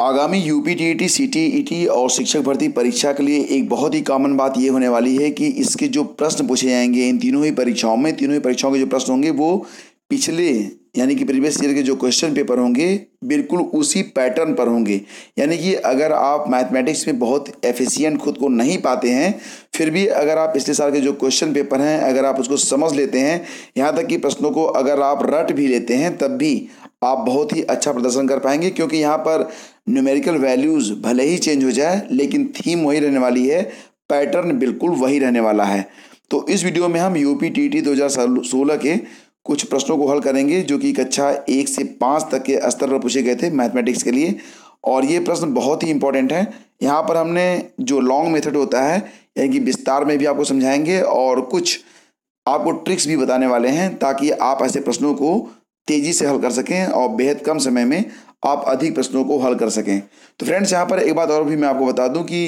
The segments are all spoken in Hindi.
आगामी UP T E T T C T और शिक्षक भर्ती परीक्षा के लिए एक बहुत ही कॉमन बात ये होने वाली है कि इसके जो प्रश्न पूछे जाएंगे इन तीनों ही परीक्षाओं में तीनों ही परीक्षाओं के जो प्रश्न होंगे वो पिछले यानी कि प्रीवियस ईयर के जो क्वेश्चन पेपर होंगे बिल्कुल उसी पैटर्न पर होंगे यानी कि अगर आप मैथमेटिक्स में बहुत एफिशिएंट खुद को नहीं पाते हैं फिर भी अगर आप पिछले साल के जो क्वेश्चन पेपर हैं अगर आप उसको समझ लेते हैं यहाँ तक कि प्रश्नों को अगर आप रट भी लेते हैं तब भी आप बहुत ही अच्छा प्रदर्शन कर पाएंगे क्योंकि यहाँ पर न्यूमेरिकल वैल्यूज़ भले ही चेंज हो जाए लेकिन थीम वही रहने वाली है पैटर्न बिल्कुल वही रहने वाला है तो इस वीडियो में हम यू पी टी टी दो हज़ार सोलह के कुछ प्रश्नों को हल करेंगे जो कि कक्षा एक से पाँच तक के स्तर पर पूछे गए थे मैथमेटिक्स के लिए और ये प्रश्न बहुत ही इंपॉर्टेंट है यहाँ पर हमने जो लॉन्ग मेथड होता है यानी कि विस्तार में भी आपको समझाएंगे और कुछ आपको ट्रिक्स भी बताने वाले हैं ताकि आप ऐसे प्रश्नों को तेज़ी से हल कर सकें और बेहद कम समय में आप अधिक प्रश्नों को हल कर सकें तो फ्रेंड्स यहाँ पर एक बात और भी मैं आपको बता दूं कि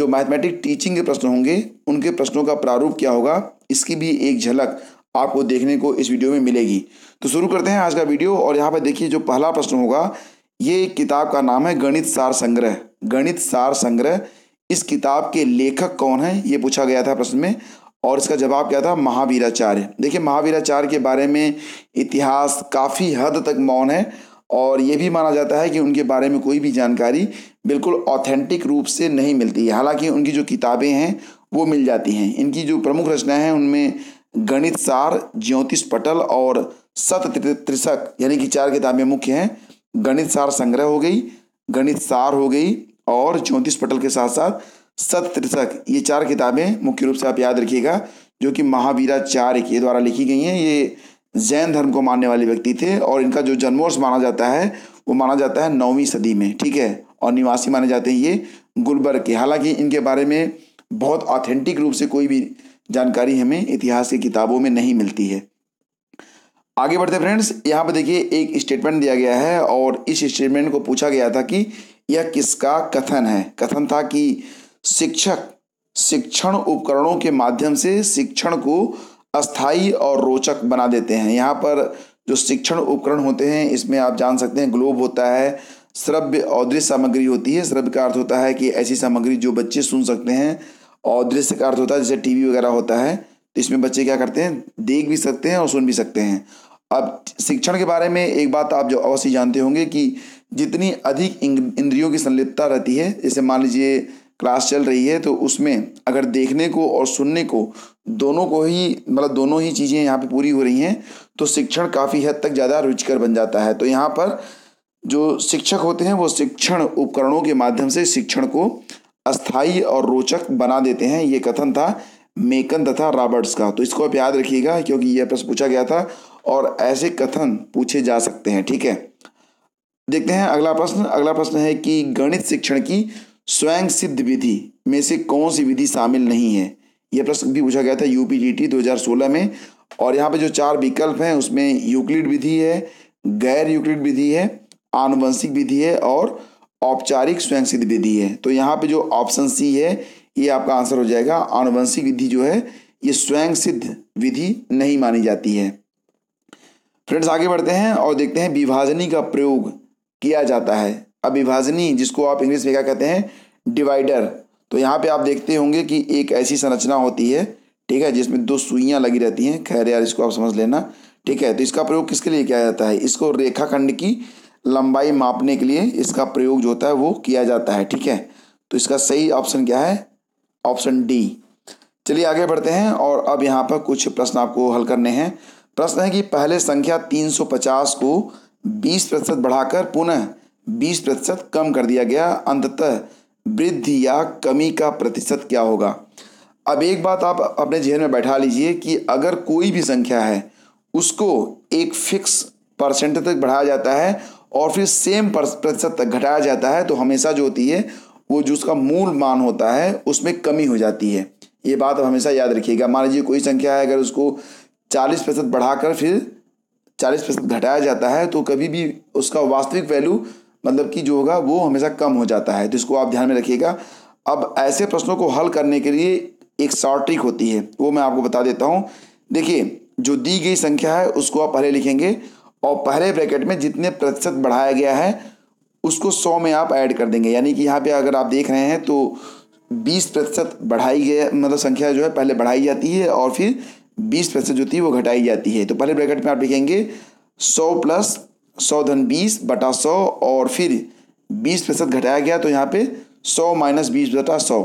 जो मैथमेटिक टीचिंग के प्रश्न होंगे उनके प्रश्नों का प्रारूप क्या होगा इसकी भी एक झलक आपको देखने को इस वीडियो में मिलेगी तो शुरू करते हैं आज का वीडियो और यहाँ पर देखिए जो पहला प्रश्न होगा ये किताब का नाम है गणित सार संग्रह गणित सार संग्रह इस किताब के लेखक कौन है ये पूछा गया था प्रश्न में और इसका जवाब क्या था महावीराचार्य देखिए महावीराचार्य के बारे में इतिहास काफ़ी हद तक मौन है और ये भी माना जाता है कि उनके बारे में कोई भी जानकारी बिल्कुल ऑथेंटिक रूप से नहीं मिलती है हालांकि उनकी जो किताबें हैं वो मिल जाती हैं इनकी जो प्रमुख रचनाएं हैं उनमें गणित सार ज्योतिष पटल और सत त्रिशक यानी कि चार किताबें मुख्य हैं गणित सार संग्रह हो गई गणित सार हो गई और ज्योतिष पटल के साथ साथ सत ये चार किताबें मुख्य रूप से आप याद रखिएगा जो कि महावीराचार्य के द्वारा लिखी गई हैं ये जैन धर्म को मानने वाले व्यक्ति थे और इनका जो जन्मोर्ष माना जाता है वो माना जाता है नौवीं सदी में ठीक है और निवासी माने जाते हैं ये गुलबर्ग के हालांकि इनके बारे में बहुत ऑथेंटिक रूप से कोई भी जानकारी हमें इतिहास की किताबों में नहीं मिलती है आगे बढ़ते फ्रेंड्स यहाँ पर देखिए एक स्टेटमेंट दिया गया है और इस स्टेटमेंट को पूछा गया था कि यह किसका कथन है कथन था कि शिक्षक शिक्षण उपकरणों के माध्यम से शिक्षण को अस्थाई और रोचक बना देते हैं यहाँ पर जो शिक्षण उपकरण होते हैं इसमें आप जान सकते हैं ग्लोब होता है श्रव्य अदृश्य सामग्री होती है श्रव्य का अर्थ होता है कि ऐसी सामग्री जो बच्चे सुन सकते हैं दृश्य का अर्थ होता है जैसे टीवी वगैरह होता है तो इसमें बच्चे क्या करते हैं देख भी सकते हैं और सुन भी सकते हैं अब शिक्षण के बारे में एक बात आप जो अवश्य जानते होंगे कि जितनी अधिक इंद्रियों की संलिप्तता रहती है जैसे मान लीजिए क्लास चल रही है तो उसमें अगर देखने को और सुनने को दोनों को ही मतलब दोनों ही चीज़ें यहाँ पे पूरी हो रही हैं तो शिक्षण काफ़ी हद तक ज़्यादा रुचकर बन जाता है तो यहाँ पर जो शिक्षक होते हैं वो शिक्षण उपकरणों के माध्यम से शिक्षण को अस्थायी और रोचक बना देते हैं ये कथन था मेकन तथा रॉबर्ट्स का तो इसको आप याद रखिएगा क्योंकि यह प्रश्न पूछा गया था और ऐसे कथन पूछे जा सकते हैं ठीक है देखते हैं अगला प्रश्न अगला प्रश्न है कि गणित शिक्षण की स्वयं सिद्ध विधि में से कौन सी विधि शामिल नहीं है यह प्रश्न भी पूछा गया था यूपी जी 2016 में और यहाँ पे जो चार विकल्प हैं उसमें यूक्लिड विधि है गैर यूक्लिड विधि है आनुवंशिक विधि है और औपचारिक स्वयं सिद्ध विधि है तो यहाँ पे जो ऑप्शन सी है ये आपका आंसर हो जाएगा आनुवंशिक विधि जो है ये स्वयं सिद्ध विधि नहीं मानी जाती है फ्रेंड्स आगे बढ़ते हैं और देखते हैं विभाजनी का प्रयोग किया जाता है अभिभाजनी जिसको आप इंग्लिश में क्या कहते हैं डिवाइडर तो यहाँ पे आप देखते होंगे कि एक ऐसी संरचना होती है ठीक है जिसमें दो सुइयाँ लगी रहती हैं खैर यार इसको आप समझ लेना ठीक है तो इसका प्रयोग किसके लिए किया जाता है इसको रेखाखंड की लंबाई मापने के लिए इसका प्रयोग जो होता है वो किया जाता है ठीक है तो इसका सही ऑप्शन क्या है ऑप्शन डी चलिए आगे बढ़ते हैं और अब यहाँ पर कुछ प्रश्न आपको हल करने हैं प्रश्न है कि पहले संख्या 350 को 20 प्रतिशत बढ़ाकर पुनः बीस प्रतिशत कम कर दिया गया अंततः वृद्धि या कमी का प्रतिशत क्या होगा अब एक बात आप अपने जहन में बैठा लीजिए कि अगर कोई भी संख्या है उसको एक फिक्स परसेंट तक बढ़ाया जाता है और फिर सेम प्रतिशत तक घटाया जाता है तो हमेशा जो होती है वो जो उसका मूल मान होता है उसमें कमी हो जाती है ये बात आप हमेशा याद रखिएगा मान लीजिए कोई संख्या है अगर उसको चालीस प्रतिशत बढ़ाकर फिर चालीस प्रतिशत घटाया जाता है तो कभी भी उसका वास्तविक वैल्यू मतलब कि जो होगा वो हमेशा कम हो जाता है तो इसको आप ध्यान में रखिएगा अब ऐसे प्रश्नों को हल करने के लिए एक शॉर्ट ट्रिक होती है वो मैं आपको बता देता हूँ देखिए जो दी गई संख्या है उसको आप पहले लिखेंगे और पहले ब्रैकेट में जितने प्रतिशत बढ़ाया गया है उसको सौ में आप ऐड कर देंगे यानी कि यहाँ पे अगर आप देख रहे हैं तो बीस प्रतिशत बढ़ाई गई मतलब संख्या जो है पहले बढ़ाई जाती है और फिर बीस प्रतिशत जो थी वो घटाई जाती है तो पहले ब्रैकेट में आप लिखेंगे सौ प्लस सौ धन बीस बटा सौ और फिर बीस प्रतिशत घटाया गया तो यहाँ पे सौ माइनस बीस बटा सौ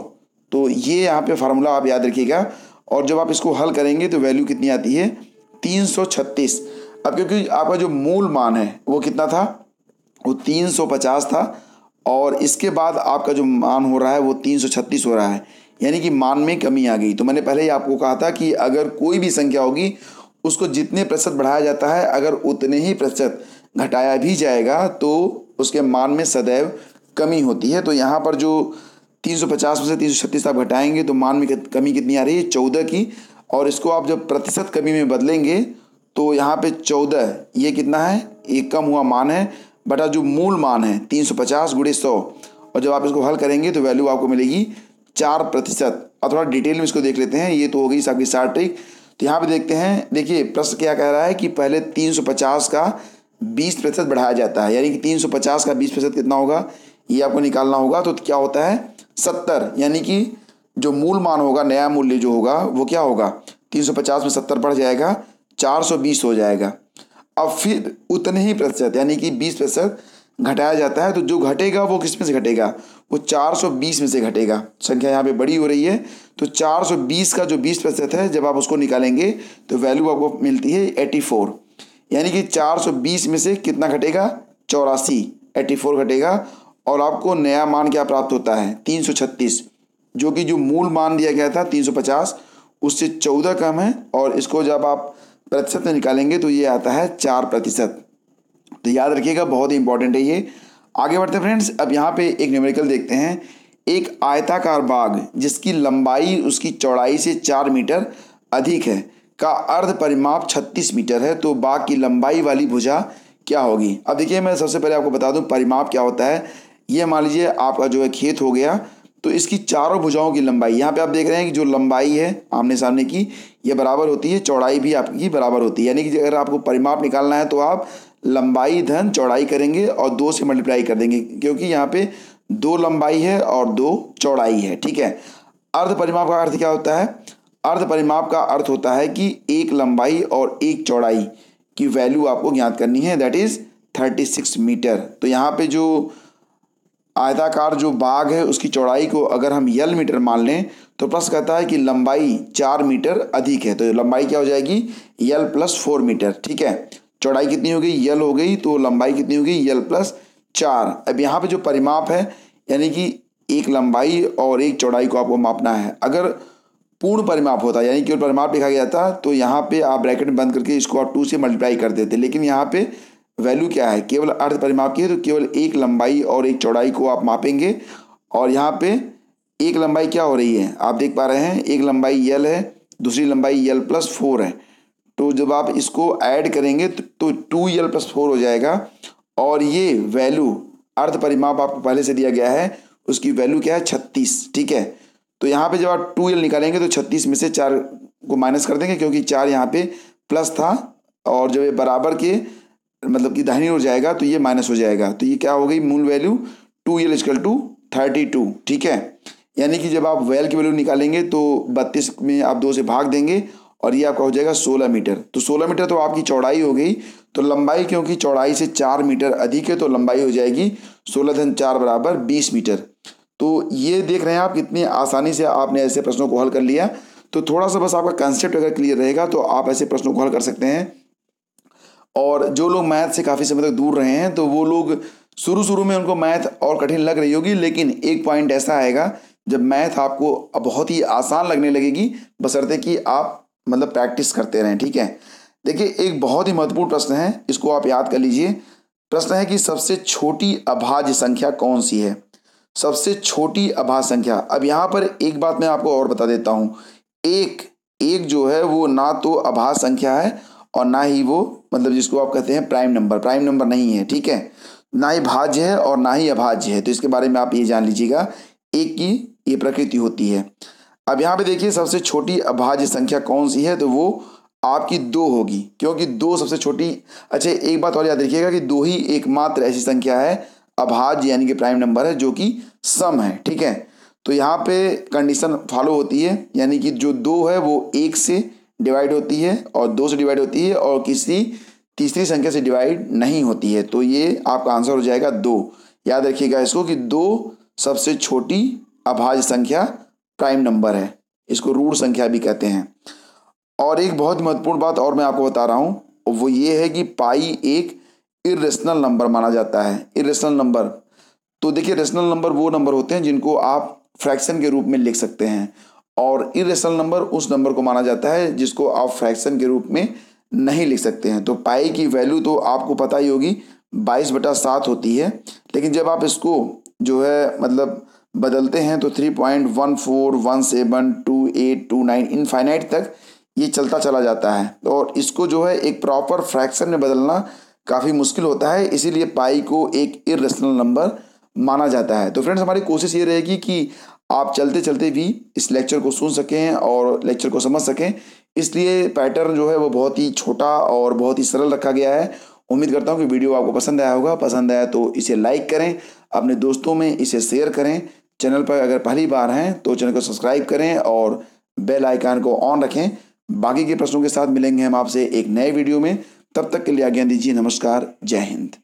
तो ये यहाँ पे फार्मूला आप याद रखिएगा और जब आप इसको हल करेंगे तो वैल्यू कितनी आती है तीन सौ छत्तीस अब क्योंकि आपका जो मूल मान है वो कितना था वो तीन सौ पचास था और इसके बाद आपका जो मान हो रहा है वो तीन सौ छत्तीस हो रहा है यानी कि मान में कमी आ गई तो मैंने पहले ही आपको कहा था कि अगर कोई भी संख्या होगी उसको जितने प्रतिशत बढ़ाया जाता है अगर उतने ही प्रतिशत घटाया भी जाएगा तो उसके मान में सदैव कमी होती है तो यहाँ पर जो 350 में से 336 आप घटाएंगे तो मान में कमी कितनी आ रही है चौदह की और इसको आप जब प्रतिशत कमी में बदलेंगे तो यहाँ पे चौदह ये कितना है एक कम हुआ मान है बटा जो मूल मान है तीन सौ पचास गुड़े सौ और जब आप इसको हल करेंगे तो वैल्यू आपको मिलेगी चार प्रतिशत और थोड़ा डिटेल में इसको देख लेते हैं ये तो हो गई आपकी साठ ट्रिक तो यहाँ पे देखते हैं देखिए प्रश्न क्या कह रहा है कि पहले तीन सौ पचास का बीस प्रतिशत बढ़ाया जाता है यानी कि तीन सौ पचास का बीस प्रतिशत कितना होगा ये आपको निकालना होगा तो क्या होता है सत्तर यानी कि जो मूल मान होगा नया मूल्य जो होगा वो क्या होगा तीन सौ पचास में सत्तर बढ़ जाएगा चार सौ बीस हो जाएगा अब फिर उतने ही प्रतिशत यानी कि बीस प्रतिशत घटाया जाता है तो जो घटेगा वो किस में से घटेगा वो चार सौ बीस में से घटेगा संख्या यहाँ पे बड़ी हो रही है तो चार सौ बीस का जो बीस प्रतिशत है जब आप उसको निकालेंगे तो वैल्यू आपको मिलती है फोर यानी कि 420 में से कितना घटेगा चौरासी एट्टी फोर घटेगा और आपको नया मान क्या प्राप्त होता है 336 जो कि जो मूल मान दिया गया था 350 उससे 14 कम है और इसको जब आप प्रतिशत में निकालेंगे तो ये आता है चार प्रतिशत तो याद रखिएगा बहुत ही इंपॉर्टेंट है ये आगे बढ़ते फ्रेंड्स अब यहाँ पे एक न्यूमेरिकल देखते हैं एक आयताकार बाग जिसकी लंबाई उसकी चौड़ाई से चार मीटर अधिक है का अर्ध परिमाप 36 मीटर है तो बाघ की लंबाई वाली भुजा क्या होगी अब देखिए मैं सबसे पहले आपको बता दूं परिमाप क्या होता है ये मान लीजिए आपका जो है खेत हो गया तो इसकी चारों भुजाओं की लंबाई यहाँ पे आप देख रहे हैं कि जो लंबाई है आमने सामने की ये बराबर होती है चौड़ाई भी आपकी बराबर होती है यानी कि अगर आपको परिमाप निकालना है तो आप लंबाई धन चौड़ाई करेंगे और दो से मल्टीप्लाई कर देंगे क्योंकि यहाँ पे दो लंबाई है और दो चौड़ाई है ठीक है अर्ध परिमाप का अर्थ क्या होता है अर्ध परिमाप का अर्थ होता है कि एक लंबाई और एक चौड़ाई की वैल्यू आपको ज्ञात करनी है that is thirty six metre तो यहाँ पे जो आयताकार जो बाघ है उसकी चौड़ाई को अगर हम यल मीटर मान लें तो प्लस कहता है कि लंबाई चार मीटर अधिक है तो लंबाई क्या हो जाएगी यल प्लस फोर मीटर ठीक है चौड़ाई कितनी हो गई यल हो गई तो लंबाई कितनी हो गई यल प्लस चार अब यहाँ पे जो परिमाप है यानी कि एक लंबाई और एक चौड़ाई को आपको मापना है अगर पूर्ण परिमाप होता यानी केवल परिमाप लिखा गया था तो यहाँ पे आप ब्रैकेट में बंद करके इसको आप टू से मल्टीप्लाई कर देते लेकिन यहाँ पे वैल्यू क्या है केवल अर्ध परिमाप की है तो केवल एक लंबाई और एक चौड़ाई को आप मापेंगे और यहाँ पे एक लंबाई क्या हो रही है आप देख पा रहे हैं एक लंबाई यल है दूसरी लंबाई यल प्लस फोर है तो जब आप इसको ऐड करेंगे तो टू यल प्लस फोर हो जाएगा और ये वैल्यू अर्ध परिमाप आपको पहले से दिया गया है उसकी वैल्यू क्या है छत्तीस ठीक है तो यहाँ पे जब आप टू एल निकालेंगे तो छत्तीस में से चार को माइनस कर देंगे क्योंकि चार यहाँ पे प्लस था और जब ये बराबर के मतलब कि दाहिनी ओर जाएगा तो ये माइनस हो जाएगा तो ये क्या हो गई मूल value two L is equal to thirty two ठीक है यानी कि जब आप वेल की वैल्यू निकालेंगे तो बत्तीस में आप दो से भाग देंगे और ये आपका हो जाएगा सोलह मीटर तो सोलह मीटर तो आपकी चौड़ाई हो गई तो लंबाई क्योंकि चौड़ाई से चार मीटर अधिक है तो लंबाई हो जाएगी सोलह धन चार बराबर बीस मीटर तो ये देख रहे हैं आप कितनी आसानी से आपने ऐसे प्रश्नों को हल कर लिया तो थोड़ा सा बस आपका कंसेप्ट अगर क्लियर रहेगा तो आप ऐसे प्रश्नों को हल कर सकते हैं और जो लोग मैथ से काफ़ी समय तक दूर रहे हैं तो वो लोग शुरू शुरू में उनको मैथ और कठिन लग रही होगी लेकिन एक पॉइंट ऐसा आएगा जब मैथ आपको बहुत ही आसान लगने लगेगी बसरते कि आप मतलब प्रैक्टिस करते रहें ठीक है देखिए एक बहुत ही महत्वपूर्ण प्रश्न है इसको आप याद कर लीजिए प्रश्न है कि सबसे छोटी अभाज्य संख्या कौन सी है सबसे छोटी अभा संख्या अब यहाँ पर एक बात मैं आपको और बता देता हूँ एक एक जो है वो ना तो आभा संख्या है और ना ही वो मतलब जिसको आप कहते हैं प्राइम नंबर प्राइम नंबर नहीं है ठीक है ना ही भाज्य है और ना ही अभाज्य है तो इसके बारे में आप ये जान लीजिएगा एक की ये प्रकृति होती है अब यहाँ पे देखिए सबसे छोटी अभाज्य संख्या कौन सी है तो वो आपकी दो होगी क्योंकि दो सबसे छोटी अच्छा एक बात और याद रखिएगा कि दो ही एकमात्र ऐसी संख्या है अभाज्य यानी कि प्राइम नंबर है जो कि सम है ठीक है तो यहाँ पे कंडीशन फॉलो होती है यानी कि जो दो है वो एक से डिवाइड होती है और दो से डिवाइड होती है और किसी तीसरी संख्या से डिवाइड नहीं होती है तो ये आपका आंसर हो जाएगा दो याद रखिएगा इसको कि दो सबसे छोटी अभाज्य संख्या प्राइम नंबर है इसको रूढ़ संख्या भी कहते हैं और एक बहुत महत्वपूर्ण बात और मैं आपको बता रहा हूँ वो ये है कि पाई एक इरेशनल नंबर माना जाता है इरेशनल नंबर तो देखिए रेशनल नंबर वो नंबर होते हैं जिनको आप फ्रैक्शन के रूप में लिख सकते हैं और इरेशनल नंबर उस नंबर को माना जाता है जिसको आप फ्रैक्शन के रूप में नहीं लिख सकते हैं तो पाई की वैल्यू तो आपको पता ही होगी बाईस बटा सात होती है लेकिन जब आप इसको जो है मतलब बदलते हैं तो three point one four one seven two eight two nine infinite तक ये चलता चला जाता है और इसको जो है एक प्रॉपर फ्रैक्शन में बदलना काफ़ी मुश्किल होता है इसीलिए पाई को एक इरेशनल नंबर माना जाता है तो फ्रेंड्स हमारी कोशिश ये रहेगी कि आप चलते चलते भी इस लेक्चर को सुन सकें और लेक्चर को समझ सकें इसलिए पैटर्न जो है वो बहुत ही छोटा और बहुत ही सरल रखा गया है उम्मीद करता हूँ कि वीडियो आपको पसंद आया होगा पसंद आया तो इसे लाइक करें अपने दोस्तों में इसे शेयर करें चैनल पर अगर पहली बार हैं तो चैनल को सब्सक्राइब करें और बेल आइकन को ऑन रखें बाकी के प्रश्नों के साथ मिलेंगे हम आपसे एक नए वीडियो में तब तक के लिए आज्ञा दीजिए नमस्कार जय हिंद